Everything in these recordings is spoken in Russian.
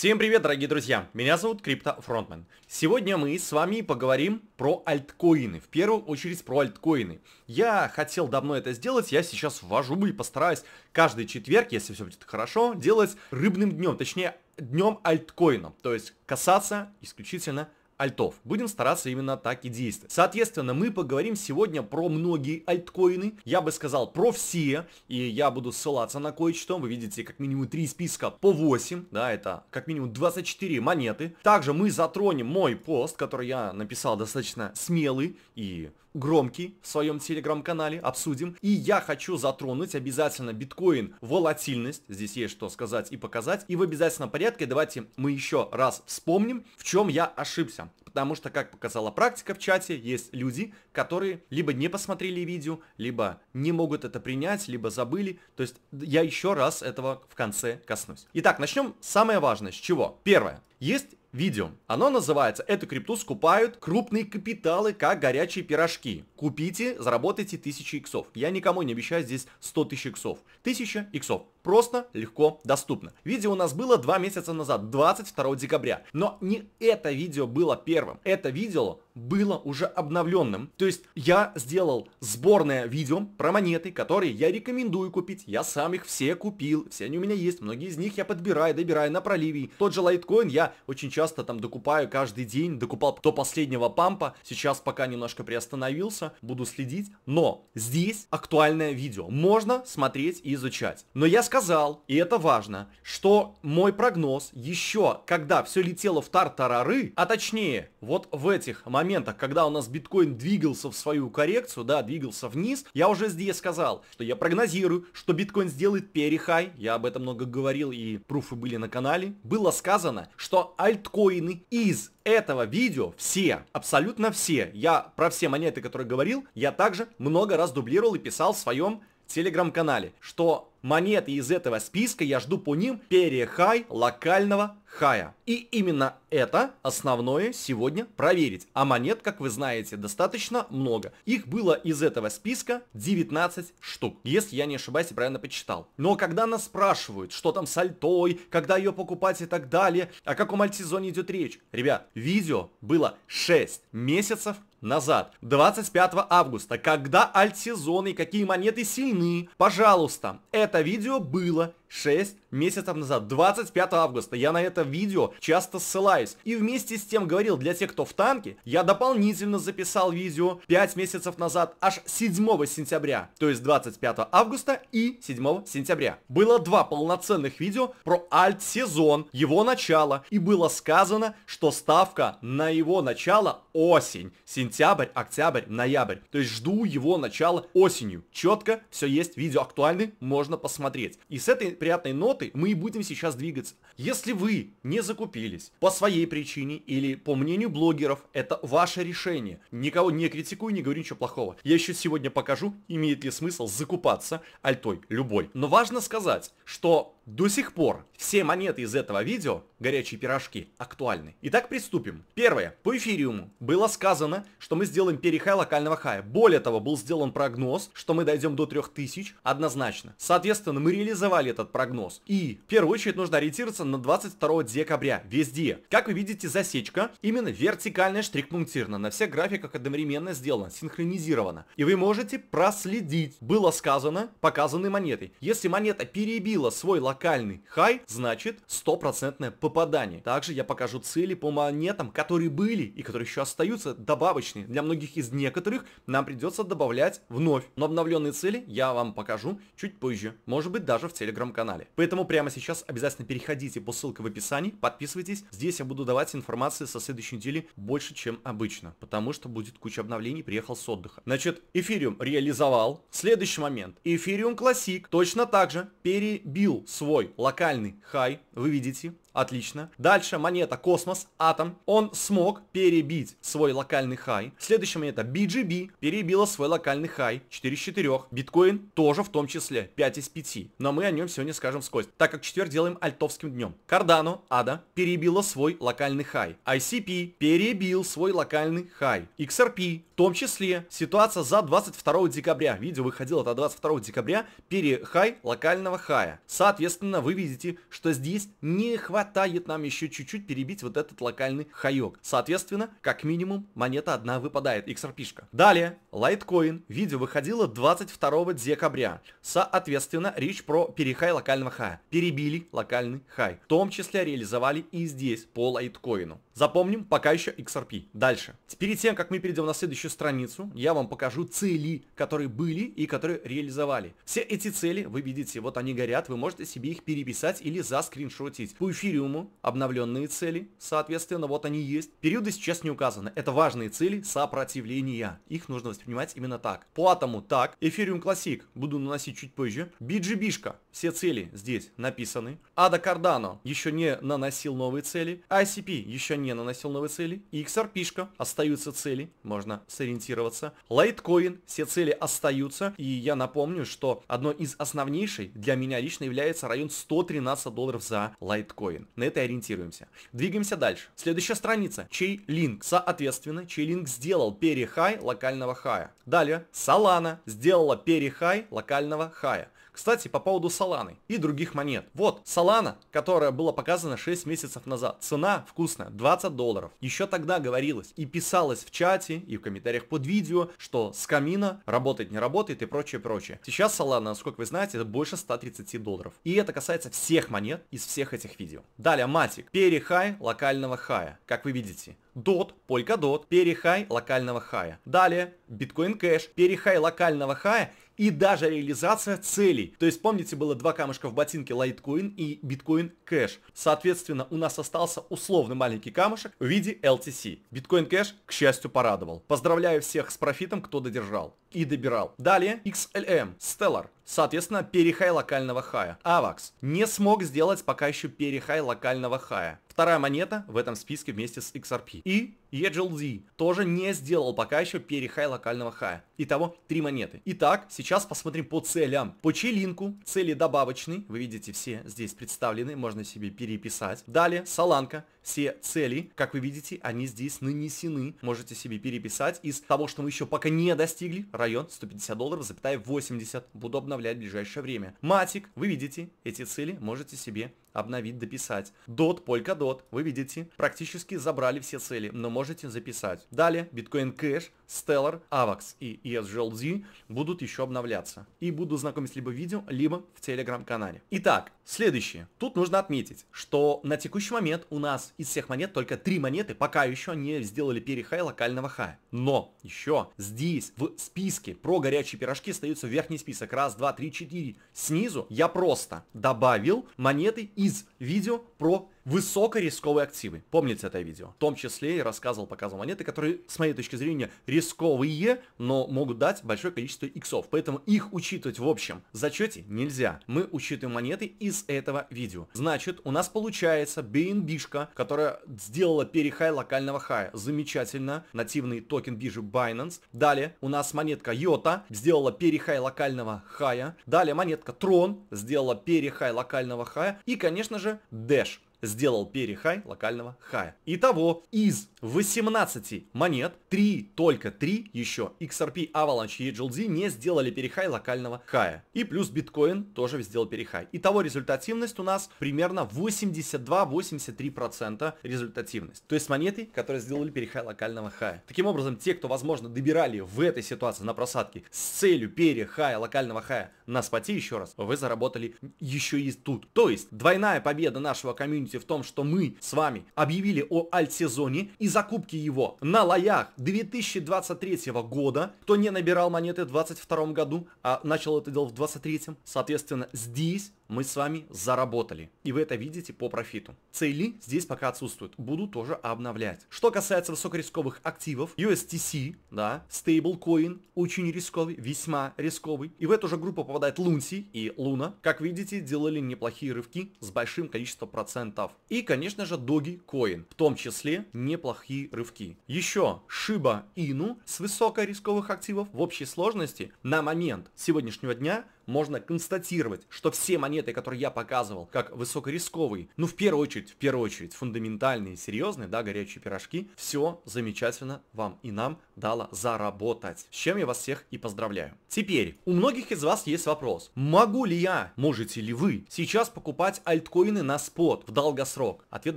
Всем привет, дорогие друзья! Меня зовут Крипто Фронтмен. Сегодня мы с вами поговорим про альткоины. В первую очередь про альткоины. Я хотел давно это сделать, я сейчас ввожу и постараюсь каждый четверг, если все будет хорошо, делать рыбным днем, точнее днем альткоина. То есть касаться исключительно альтов. Будем стараться именно так и действовать. Соответственно, мы поговорим сегодня про многие альткоины. Я бы сказал про все. И я буду ссылаться на кое-что. Вы видите как минимум три списка по 8. Да, это как минимум 24 монеты. Также мы затронем мой пост, который я написал достаточно смелый и громкий в своем телеграм-канале, обсудим. И я хочу затронуть обязательно биткоин, волатильность, здесь есть что сказать и показать. И в обязательном порядке давайте мы еще раз вспомним, в чем я ошибся потому что, как показала практика в чате, есть люди, которые либо не посмотрели видео, либо не могут это принять, либо забыли. То есть я еще раз этого в конце коснусь. Итак, начнем самое важное, с чего? Первое. Есть видео. Оно называется «Эту крипту скупают крупные капиталы, как горячие пирожки». Купите, заработайте тысячи иксов. Я никому не обещаю здесь 100 тысяч иксов. Тысяча иксов. Просто легко доступно. Видео у нас было 2 месяца назад, 22 декабря. Но не это видео было первым. Это видео было уже обновленным. То есть я сделал сборное видео про монеты, которые я рекомендую купить. Я сам их все купил, все они у меня есть. Многие из них я подбираю, добираю на проливе. Тот же лайткоин я очень часто там докупаю каждый день. Докупал до последнего пампа. Сейчас пока немножко приостановился, буду следить. Но здесь актуальное видео. Можно смотреть и изучать. Но я сказал, и это важно, что мой прогноз еще, когда все летело в тартарары, а точнее, вот в этих моментах, когда у нас биткоин двигался в свою коррекцию, да, двигался вниз, я уже здесь сказал, что я прогнозирую, что биткоин сделает перехай, я об этом много говорил и пруфы были на канале, было сказано, что альткоины из этого видео все, абсолютно все, я про все монеты, которые говорил, я также много раз дублировал и писал в своем телеграм-канале, что монеты из этого списка я жду по ним перехай локального хая. И именно это основное сегодня проверить. А монет, как вы знаете, достаточно много. Их было из этого списка 19 штук, если я не ошибаюсь и правильно почитал. Но когда нас спрашивают, что там с альтой, когда ее покупать и так далее, о каком альтсезоне идет речь, ребят, видео было 6 месяцев назад, 25 августа, когда альтсезоны и какие монеты сильны. Пожалуйста, это видео было 6 месяцев назад, 25 августа. Я на это видео часто ссылаюсь. И вместе с тем говорил, для тех, кто в танке, я дополнительно записал видео 5 месяцев назад, аж 7 сентября, то есть 25 августа и 7 сентября. Было два полноценных видео про альтсезон, его начало, и было сказано, что ставка на его начало осень, сентябрь сентябрь, октябрь, ноябрь. То есть жду его начала осенью. Четко, все есть, видео актуальны, можно посмотреть. И с этой приятной ноты мы и будем сейчас двигаться. Если вы не закупились по своей причине или по мнению блогеров, это ваше решение. Никого не критикую, не говорю ничего плохого. Я еще сегодня покажу, имеет ли смысл закупаться альтой любой. Но важно сказать, что до сих пор все монеты из этого видео, горячие пирожки, актуальны. Итак, приступим. Первое. По эфириуму было сказано, что мы сделаем перехай локального хая. Более того, был сделан прогноз, что мы дойдем до 3000 однозначно. Соответственно, мы реализовали этот прогноз. И в первую очередь нужно ориентироваться на 22 декабря везде. Как вы видите, засечка именно вертикальная штрих-пунктирно. На всех графиках одновременно сделана, синхронизирована. И вы можете проследить. Было сказано показанной монетой. Если монета перебила свой локальный локальный хай, значит стопроцентное попадание. Также я покажу цели по монетам, которые были и которые еще остаются добавочные. Для многих из некоторых нам придется добавлять вновь. Но обновленные цели я вам покажу чуть позже, может быть даже в телеграм-канале. Поэтому прямо сейчас обязательно переходите по ссылке в описании, подписывайтесь. Здесь я буду давать информации со следующей недели больше, чем обычно, потому что будет куча обновлений, приехал с отдыха. Значит, эфириум реализовал. Следующий момент. Эфириум классик точно так же перебил свой локальный хай, вы видите, Отлично. Дальше монета Космос, Атом. Он смог перебить свой локальный хай. Следующая монета BGB перебила свой локальный хай 4 из 4. Биткоин тоже в том числе 5 из 5. Но мы о нем сегодня скажем сквозь, так как четвер делаем альтовским днем. Кардано Ада перебила свой локальный хай. ICP перебил свой локальный хай. XRP в том числе ситуация за 22 декабря. Видео выходило до 22 декабря. Перехай локального хая. Соответственно, вы видите, что здесь не хватит хватает нам еще чуть-чуть перебить вот этот локальный хаек. Соответственно, как минимум, монета одна выпадает, XRP-шка. Далее, Litecoin Видео выходило 22 декабря. Соответственно, речь про перехай локального хая. Перебили локальный хай. В том числе реализовали и здесь по лайткоину. Запомним, пока еще XRP. Дальше. Перед тем, как мы перейдем на следующую страницу, я вам покажу цели, которые были и которые реализовали. Все эти цели, вы видите, вот они горят, вы можете себе их переписать или заскриншотить. По эфиру Эфириуму обновленные цели, соответственно, вот они есть. Периоды сейчас не указаны. Это важные цели сопротивления. Их нужно воспринимать именно так. По атому так. Эфириум Классик буду наносить чуть позже. BGB-шка. Все цели здесь написаны. Ада Кардано еще не наносил новые цели. ICP а еще не наносил новые цели. XRP-шка. Остаются цели. Можно сориентироваться. Лайткоин. Все цели остаются. И я напомню, что одно из основнейших для меня лично является район 113 долларов за лайткоин. Bitcoin. На это и ориентируемся. Двигаемся дальше. Следующая страница. Чей линк? Соответственно, чей линк сделал перехай локального хая. Далее, Салана сделала перехай локального хая. Кстати, по поводу Соланы и других монет. Вот, Солана, которая была показана 6 месяцев назад. Цена вкусная, 20 долларов. Еще тогда говорилось и писалось в чате, и в комментариях под видео, что с камина работает, не работает и прочее, прочее. Сейчас Solana, насколько вы знаете, это больше 130 долларов. И это касается всех монет из всех этих видео. Далее, матик. Перехай локального хая. Как вы видите, дот, полька дот, перехай локального хая. Далее, биткоин кэш перехай локального хая и даже реализация целей. То есть, помните, было два камушка в ботинке Litecoin и Bitcoin Cash. Соответственно, у нас остался условный маленький камушек в виде LTC. Bitcoin Cash, к счастью, порадовал. Поздравляю всех с профитом, кто додержал и добирал. Далее XLM, Stellar. Соответственно, перехай локального хая. AVAX не смог сделать пока еще перехай локального хая. Вторая монета в этом списке вместе с XRP. И EGLD тоже не сделал пока еще перехай локального хая. Итого три монеты. Итак, сейчас посмотрим по целям. По челинку цели добавочные, вы видите, все здесь представлены, можно себе переписать. Далее, Саланка. все цели, как вы видите, они здесь нанесены. Можете себе переписать из того, что мы еще пока не достигли. Район 150 долларов, запятая 80. Буду обновлять в ближайшее время. Матик, вы видите, эти цели можете себе обновить, дописать. Дот, полька, дот, вы видите, практически забрали все цели, но можете записать. Далее Bitcoin Cash, Stellar, AVAX и ESGLZ будут еще обновляться. И буду знакомить либо в видео, либо в телеграм-канале. Итак, следующее. Тут нужно отметить, что на текущий момент у нас из всех монет только три монеты пока еще не сделали перехай локального хая. Но еще здесь в списке про горячие пирожки остается верхний список. Раз, два, три, четыре. Снизу я просто добавил монеты из видео про высокорисковые активы. Помните это видео. В том числе я рассказывал, показывал монеты, которые, с моей точки зрения, рисковые, но могут дать большое количество иксов. Поэтому их учитывать в общем зачете нельзя. Мы учитываем монеты из этого видео. Значит, у нас получается BNB-шка, которая сделала перехай локального хая. Замечательно. Нативный токен биржи Binance. Далее у нас монетка Йота сделала перехай локального хая. Далее монетка Tron сделала перехай локального хая. И, конечно же, Dash сделал перехай локального хая. Итого, из 18 монет, 3, только 3 еще, XRP, Avalanche и HLD не сделали перехай локального хая. И плюс биткоин тоже сделал перехай. Итого результативность у нас примерно 82-83% результативность. То есть монеты, которые сделали перехай локального хая. Таким образом, те, кто, возможно, добирали в этой ситуации на просадке с целью перехая локального хая на споте, еще раз, вы заработали еще и тут. То есть, двойная победа нашего комьюнити сути в том, что мы с вами объявили о альт-сезоне и закупке его на лоях 2023 года. Кто не набирал монеты в 2022 году, а начал это дело в 2023, соответственно, здесь мы с вами заработали. И вы это видите по профиту. Цели здесь пока отсутствуют. Буду тоже обновлять. Что касается высокорисковых активов, USTC, да, стейблкоин, очень рисковый, весьма рисковый. И в эту же группу попадает Лунси и Луна. Как видите, делали неплохие рывки с большим количеством процентов состав. И, конечно же, Доги Коин, в том числе неплохие рывки. Еще Шиба Ину с высокой рисковых активов в общей сложности на момент сегодняшнего дня можно констатировать, что все монеты, которые я показывал, как высокорисковые, ну в первую очередь, в первую очередь, фундаментальные, серьезные, да, горячие пирожки, все замечательно вам и нам дало заработать. С чем я вас всех и поздравляю. Теперь, у многих из вас есть вопрос. Могу ли я, можете ли вы, сейчас покупать альткоины на спот в долгосрок? Ответ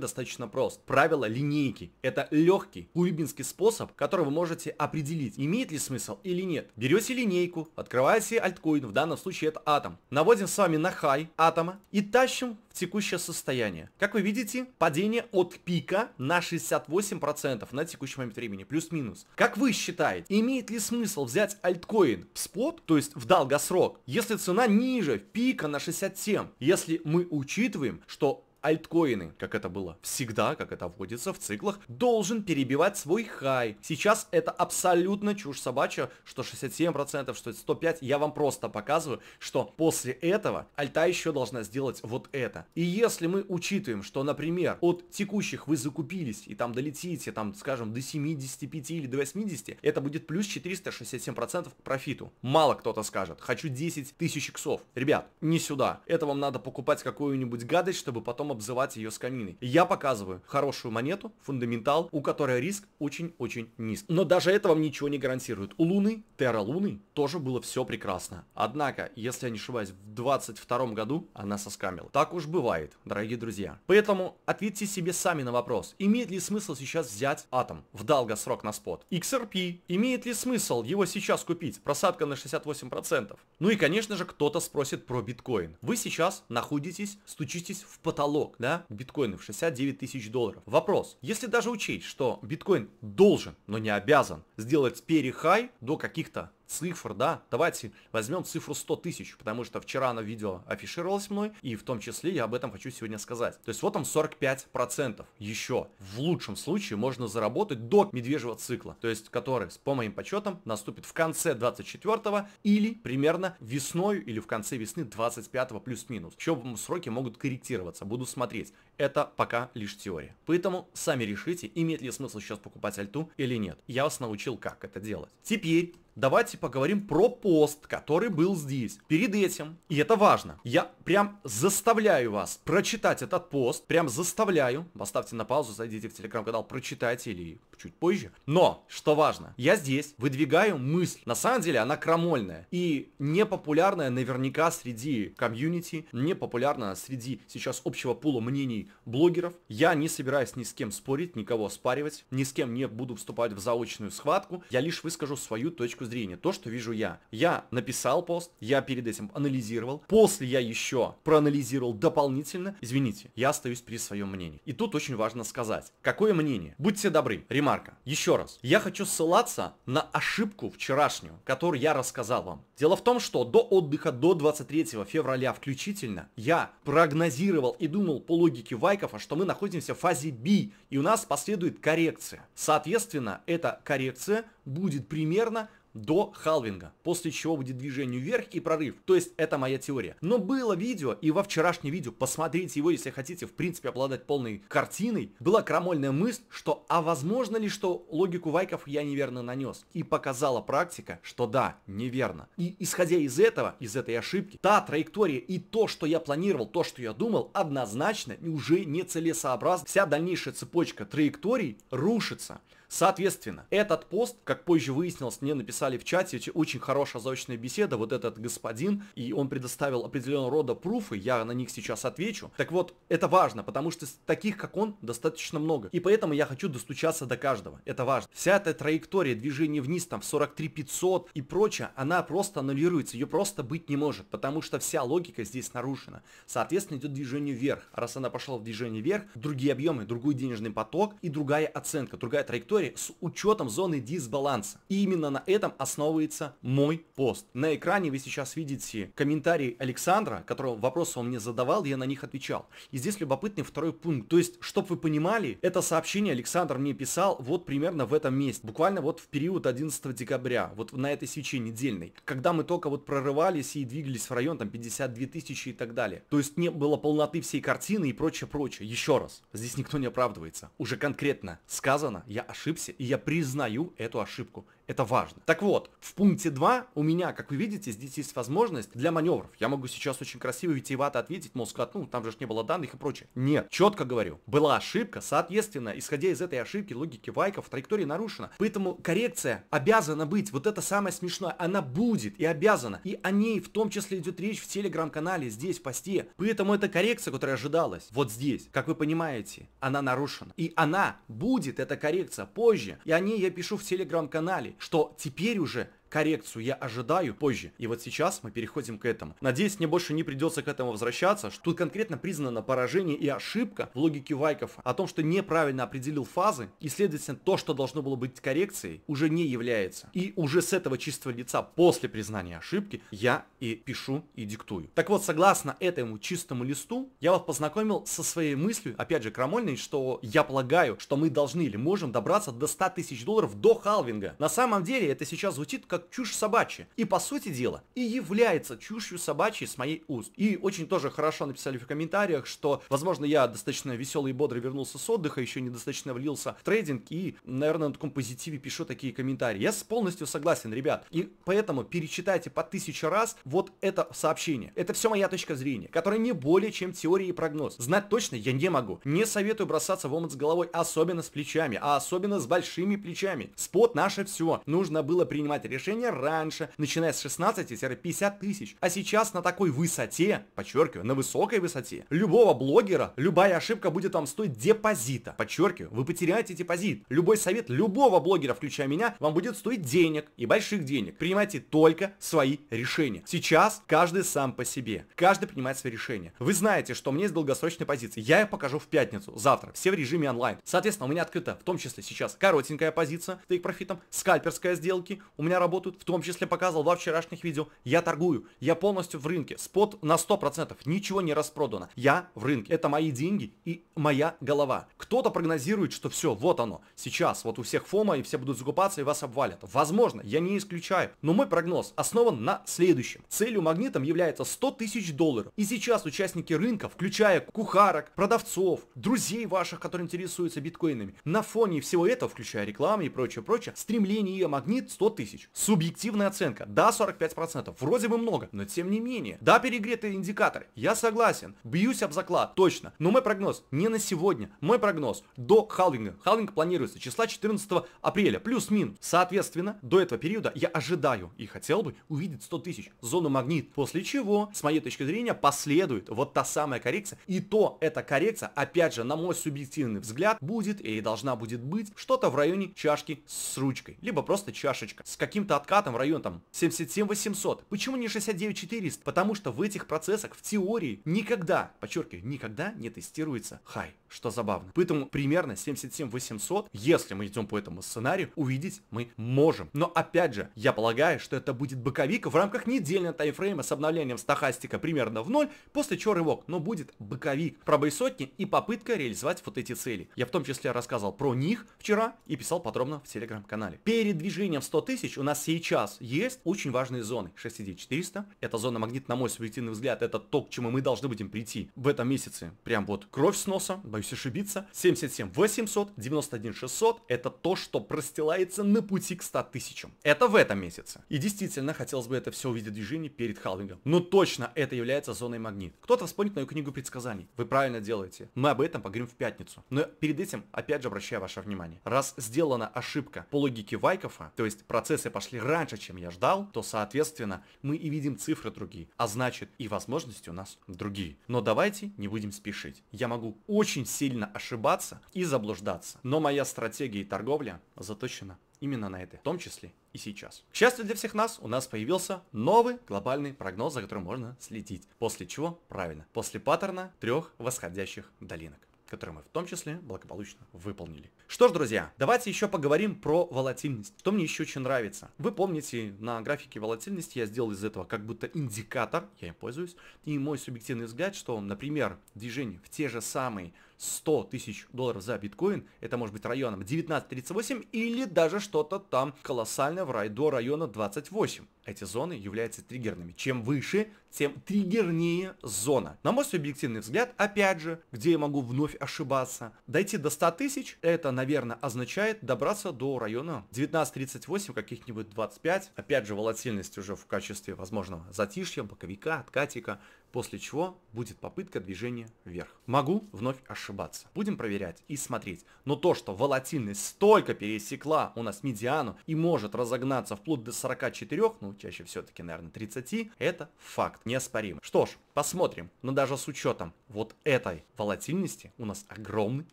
достаточно прост. Правило линейки. Это легкий кулибинский способ, который вы можете определить, имеет ли смысл или нет. Берете линейку, открываете альткоин, в данном случае этот атом. Наводим с вами на хай атома и тащим в текущее состояние. Как вы видите, падение от пика на 68% на текущий момент времени, плюс-минус. Как вы считаете, имеет ли смысл взять альткоин в спот, то есть в долгосрок, если цена ниже пика на 67, если мы учитываем, что альткоины, как это было всегда, как это вводится в циклах, должен перебивать свой хай. Сейчас это абсолютно чушь собачья, что 67%, что 105%. Я вам просто показываю, что после этого альта еще должна сделать вот это. И если мы учитываем, что, например, от текущих вы закупились и там долетите, там, скажем, до 75 или до 80, это будет плюс 467% к профиту. Мало кто-то скажет, хочу 10 тысяч иксов. Ребят, не сюда. Это вам надо покупать какую-нибудь гадость, чтобы потом обзывать ее скаминой. Я показываю хорошую монету, фундаментал, у которой риск очень-очень низкий. Но даже это вам ничего не гарантирует. У Луны, Терра Луны, тоже было все прекрасно. Однако, если я не ошибаюсь, в 22 году она соскамила. Так уж бывает, дорогие друзья. Поэтому ответьте себе сами на вопрос, имеет ли смысл сейчас взять атом в долгосрок на спот? XRP, имеет ли смысл его сейчас купить? Просадка на 68%. Ну и, конечно же, кто-то спросит про биткоин. Вы сейчас находитесь, стучитесь в потолок потолок, да, биткоина в 69 тысяч долларов. Вопрос, если даже учесть, что биткоин должен, но не обязан сделать перехай до каких-то цифр, да, давайте возьмем цифру 100 тысяч, потому что вчера она видео афишировалась мной, и в том числе я об этом хочу сегодня сказать. То есть вот там 45% еще в лучшем случае можно заработать до медвежьего цикла, то есть который, по моим подсчетам, наступит в конце 24 или примерно весной или в конце весны 25 плюс-минус. Еще сроки могут корректироваться, буду смотреть. Это пока лишь теория. Поэтому сами решите, имеет ли смысл сейчас покупать альту или нет. Я вас научил, как это делать. Теперь давайте поговорим про пост, который был здесь. Перед этим, и это важно, я прям заставляю вас прочитать этот пост, прям заставляю, поставьте на паузу, зайдите в телеграм-канал, прочитайте или чуть позже. Но, что важно, я здесь выдвигаю мысль. На самом деле она крамольная и непопулярная наверняка среди комьюнити, непопулярная среди сейчас общего пула мнений блогеров. Я не собираюсь ни с кем спорить, никого оспаривать, ни с кем не буду вступать в заочную схватку. Я лишь выскажу свою точку зрения, то, что вижу я. Я написал пост, я перед этим анализировал, после я еще проанализировал дополнительно. Извините, я остаюсь при своем мнении. И тут очень важно сказать, какое мнение? Будьте добры, ремонт ремарка. Еще раз, я хочу ссылаться на ошибку вчерашнюю, которую я рассказал вам. Дело в том, что до отдыха, до 23 февраля включительно, я прогнозировал и думал по логике Вайков, что мы находимся в фазе B, и у нас последует коррекция. Соответственно, эта коррекция будет примерно до халвинга, после чего будет движение вверх и прорыв. То есть это моя теория. Но было видео, и во вчерашнем видео, посмотрите его, если хотите, в принципе, обладать полной картиной, была крамольная мысль, что а возможно ли, что логику Вайков я неверно нанес? И показала практика, что да, неверно. И исходя из этого, из этой ошибки, та траектория и то, что я планировал, то, что я думал, однозначно уже нецелесообразно. Вся дальнейшая цепочка траекторий рушится. Соответственно, этот пост, как позже выяснилось, мне написали в чате, очень хорошая заочная беседа, вот этот господин, и он предоставил определенного рода пруфы, я на них сейчас отвечу. Так вот, это важно, потому что таких, как он, достаточно много. И поэтому я хочу достучаться до каждого. Это важно. Вся эта траектория движения вниз, там, в 43 500 и прочее, она просто аннулируется, ее просто быть не может, потому что вся логика здесь нарушена. Соответственно, идет движение вверх. А раз она пошла в движение вверх, другие объемы, другой денежный поток и другая оценка, другая траектория мониторе с учетом зоны дисбаланса. И именно на этом основывается мой пост. На экране вы сейчас видите комментарии Александра, которого вопросы он мне задавал, я на них отвечал. И здесь любопытный второй пункт. То есть, чтобы вы понимали, это сообщение Александр мне писал вот примерно в этом месте. Буквально вот в период 11 декабря, вот на этой свече недельной. Когда мы только вот прорывались и двигались в район там 52 тысячи и так далее. То есть не было полноты всей картины и прочее, прочее. Еще раз, здесь никто не оправдывается. Уже конкретно сказано, я ошибся ошибся, и я признаю эту ошибку. Это важно. Так вот, в пункте 2 у меня, как вы видите, здесь есть возможность для маневров. Я могу сейчас очень красиво и витиевато ответить, мол, сказать, ну, там же не было данных и прочее. Нет, четко говорю, была ошибка, соответственно, исходя из этой ошибки, логики вайков, траектория нарушена. Поэтому коррекция обязана быть, вот это самое смешное, она будет и обязана. И о ней в том числе идет речь в телеграм-канале, здесь, в посте. Поэтому эта коррекция, которая ожидалась, вот здесь, как вы понимаете, она нарушена. И она будет, эта коррекция, позже. И о ней я пишу в телеграм-канале что теперь уже коррекцию я ожидаю позже. И вот сейчас мы переходим к этому. Надеюсь, мне больше не придется к этому возвращаться. Что тут конкретно признано поражение и ошибка в логике вайков О том, что неправильно определил фазы, и, следовательно, то, что должно было быть коррекцией, уже не является. И уже с этого чистого лица, после признания ошибки, я и пишу, и диктую. Так вот, согласно этому чистому листу, я вас познакомил со своей мыслью, опять же, крамольной, что я полагаю, что мы должны или можем добраться до 100 тысяч долларов до халвинга. На самом деле, это сейчас звучит как чушь собачья. И по сути дела, и является чушью собачьей с моей уст. И очень тоже хорошо написали в комментариях, что, возможно, я достаточно веселый и бодрый вернулся с отдыха, еще недостаточно влился в трейдинг и, наверное, на таком позитиве пишу такие комментарии. Я полностью согласен, ребят. И поэтому перечитайте по тысяче раз вот это сообщение. Это все моя точка зрения, которая не более чем теория и прогноз. Знать точно я не могу. Не советую бросаться в омут с головой, особенно с плечами, а особенно с большими плечами. Спот наше все. Нужно было принимать решение достижения раньше, начиная с 16-50 тысяч. А сейчас на такой высоте, подчеркиваю, на высокой высоте, любого блогера, любая ошибка будет вам стоить депозита. Подчеркиваю, вы потеряете депозит. Любой совет любого блогера, включая меня, вам будет стоить денег и больших денег. Принимайте только свои решения. Сейчас каждый сам по себе. Каждый принимает свои решения. Вы знаете, что у меня есть долгосрочная позиция. Я ее покажу в пятницу, завтра. Все в режиме онлайн. Соответственно, у меня открыта в том числе сейчас коротенькая позиция, с тейк профитом, скальперская сделки. У меня работа работают, в том числе показывал во вчерашних видео. Я торгую, я полностью в рынке, спот на 100%, ничего не распродано. Я в рынке, это мои деньги и моя голова. Кто-то прогнозирует, что все, вот оно, сейчас, вот у всех фома и все будут закупаться и вас обвалят. Возможно, я не исключаю, но мой прогноз основан на следующем. Целью магнитом является 100 тысяч долларов. И сейчас участники рынка, включая кухарок, продавцов, друзей ваших, которые интересуются биткоинами, на фоне всего этого, включая рекламы и прочее, прочее, стремление магнит 100 тысяч. Субъективная оценка. Да, 45%. Вроде бы много, но тем не менее. Да, перегретые индикаторы. Я согласен. Бьюсь об заклад, точно. Но мой прогноз не на сегодня. Мой прогноз до халвинга. Халвинг планируется числа 14 апреля. Плюс-минус. Соответственно, до этого периода я ожидаю и хотел бы увидеть 100 тысяч. Зону магнит. После чего, с моей точки зрения, последует вот та самая коррекция. И то эта коррекция, опять же, на мой субъективный взгляд, будет и должна будет быть что-то в районе чашки с ручкой. Либо просто чашечка с каким-то каким-то откатом в район там 77 800. Почему не 69 400? Потому что в этих процессах в теории никогда, подчеркиваю, никогда не тестируется хай, что забавно. Поэтому примерно 77 800, если мы идем по этому сценарию, увидеть мы можем. Но опять же, я полагаю, что это будет боковик в рамках недельного таймфрейма с обновлением стахастика примерно в ноль, после чего рывок, но будет боковик, пробой сотни и попытка реализовать вот эти цели. Я в том числе рассказывал про них вчера и писал подробно в телеграм-канале. Перед движением 100 тысяч у нас сейчас есть очень важные зоны. 6400, это зона магнит, на мой субъективный взгляд, это то, к чему мы должны будем прийти в этом месяце. Прям вот кровь с носа, боюсь ошибиться. 77 800, 91 600, это то, что простилается на пути к 100 тысячам. Это в этом месяце. И действительно, хотелось бы это все увидеть движение перед халвингом. Но точно это является зоной магнит. Кто-то вспомнит мою книгу предсказаний. Вы правильно делаете. Мы об этом поговорим в пятницу. Но перед этим, опять же, обращаю ваше внимание. Раз сделана ошибка по логике Вайкова, то есть процессы пошли вышли раньше, чем я ждал, то, соответственно, мы и видим цифры другие, а значит и возможности у нас другие. Но давайте не будем спешить. Я могу очень сильно ошибаться и заблуждаться, но моя стратегия и торговля заточена именно на это, в том числе и сейчас. К счастью для всех нас, у нас появился новый глобальный прогноз, за которым можно следить. После чего, правильно, после паттерна трех восходящих долинок которые мы в том числе благополучно выполнили. Что ж, друзья, давайте еще поговорим про волатильность. Что мне еще очень нравится. Вы помните, на графике волатильности я сделал из этого как будто индикатор, я им пользуюсь, и мой субъективный взгляд, что, например, движение в те же самые 100 тысяч долларов за биткоин, это может быть районом 19.38 или даже что-то там колоссальное в рай до района 28. Эти зоны являются триггерными. Чем выше, тем триггернее зона. На мой субъективный взгляд, опять же, где я могу вновь ошибаться, дойти до 100 тысяч, это, наверное, означает добраться до района 19.38, каких-нибудь 25. Опять же, волатильность уже в качестве возможного затишья, боковика, откатика, после чего будет попытка движения вверх. Могу вновь ошибаться. Будем проверять и смотреть. Но то, что волатильность столько пересекла у нас медиану и может разогнаться вплоть до 44, ну чаще все-таки, наверное, 30, это факт неоспорим. Что ж, посмотрим. Но даже с учетом вот этой волатильности у нас огромный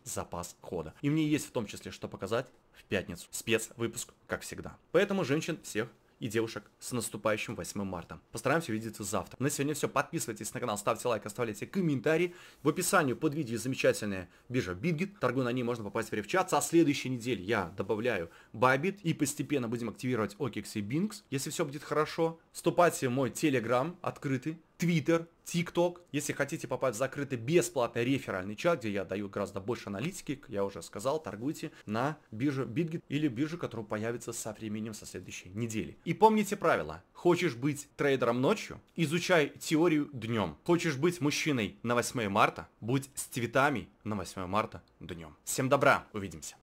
запас хода. И мне есть в том числе что показать в пятницу. Спецвыпуск, как всегда. Поэтому женщин всех и девушек с наступающим 8 марта. Постараемся увидеться завтра. На сегодня все. Подписывайтесь на канал, ставьте лайк, оставляйте комментарии. В описании под видео замечательная биржа Bitget. Торгуя на ней можно попасть в чат. Со следующей недели я добавляю Bybit и постепенно будем активировать OKEX и Binx. Если все будет хорошо, вступайте в мой Telegram открытый Твиттер, ТикТок. Если хотите попасть в закрытый бесплатный реферальный чат, где я даю гораздо больше аналитики, как я уже сказал, торгуйте на бирже Bitget или бирже, которая появится со временем со следующей недели. И помните правило. Хочешь быть трейдером ночью? Изучай теорию днем. Хочешь быть мужчиной на 8 марта? Будь с цветами на 8 марта днем. Всем добра, увидимся.